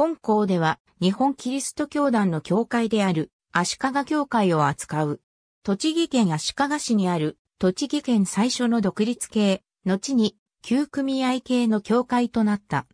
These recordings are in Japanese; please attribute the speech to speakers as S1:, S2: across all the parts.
S1: 本校では日本キリスト教団の教会である足利教会を扱う。栃木県足利市にある栃木県最初の独立系、後に旧組合系の教会となった。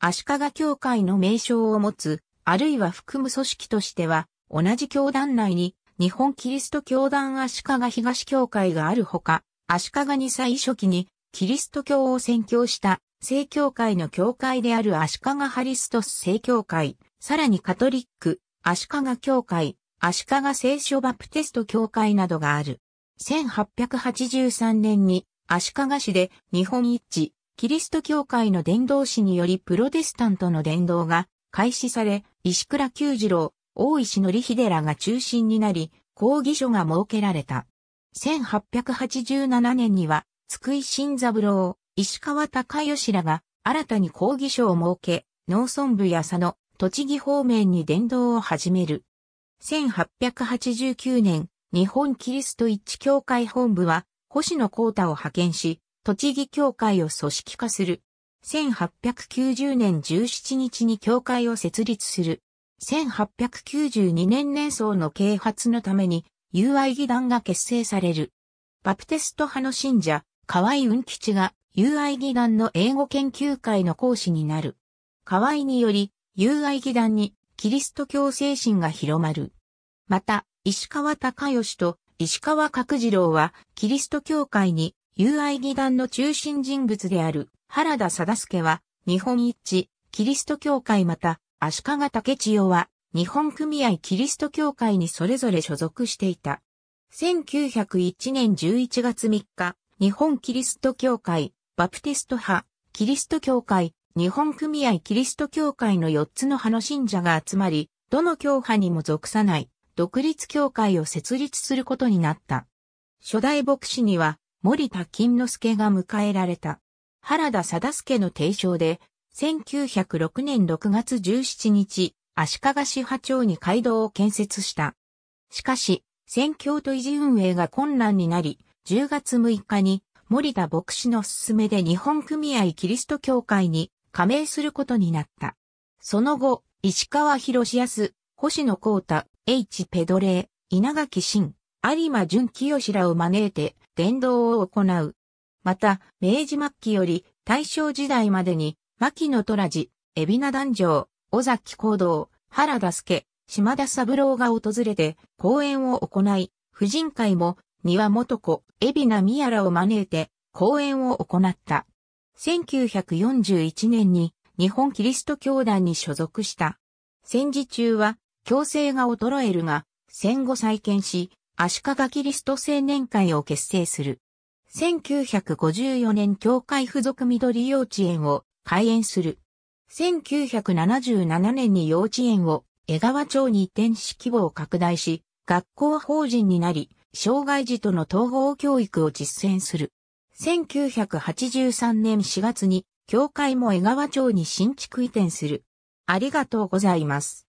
S1: 足利教会の名称を持つ、あるいは含む組織としては、同じ教団内に日本キリスト教団足利東教会があるほか、足利に最初期にキリスト教を宣教した正教会の教会である足利ハリストス正教会、さらにカトリック、足利教会、足利聖書バプテスト教会などがある。1883年に足利市で日本一キリスト教会の伝道師によりプロテスタントの伝道が開始され、石倉久次郎、大石則秀らが中心になり、講義書が設けられた。1887年には、津久井新三郎、石川隆義らが新たに抗議書を設け、農村部や佐野、栃木方面に伝道を始める。1889年、日本キリスト一致協会本部は、星野光太を派遣し、栃木協会を組織化する。1890年17日に協会を設立する。1892年年層の啓発のために、友愛議団が結成される。バプテスト派の信者、河合雲吉が友愛義団の英語研究会の講師になる。河合により、友愛義団にキリスト教精神が広まる。また、石川隆義と石川角次郎は、キリスト教会に友愛義団の中心人物である原田貞介は、日本一キリスト教会また、足利武千代は、日本組合キリスト教会にそれぞれ所属していた。1901年11月3日、日本キリスト教会バプテスト派、キリスト教会、日本組合キリスト教会の4つの派の信者が集まり、どの教派にも属さない、独立教会を設立することになった。初代牧師には、森田金之助が迎えられた。原田貞助の提唱で、1906年6月17日、足利市派町に街道を建設した。しかし、宣教と維持運営が困難になり、10月6日に森田牧師の勧めで日本組合キリスト教会に加盟することになった。その後、石川博康、星野光太、H ペドレー、稲垣真、有馬淳清らを招いて伝道を行う。また、明治末期より大正時代までに、牧野虎寺、海老名壇上、尾崎行動、原田助、島田三郎が訪れて講演を行い、婦人会も庭輪元子、海老名宮らを招いて講演を行った。1941年に日本キリスト教団に所属した。戦時中は強制が衰えるが、戦後再建し、足利キリスト青年会を結成する。1954年教会附属緑幼稚園を開園する。1977年に幼稚園を江川町に移転し規模を拡大し、学校法人になり、障害児との統合教育を実践する。1983年4月に、教会も江川町に新築移転する。ありがとうございます。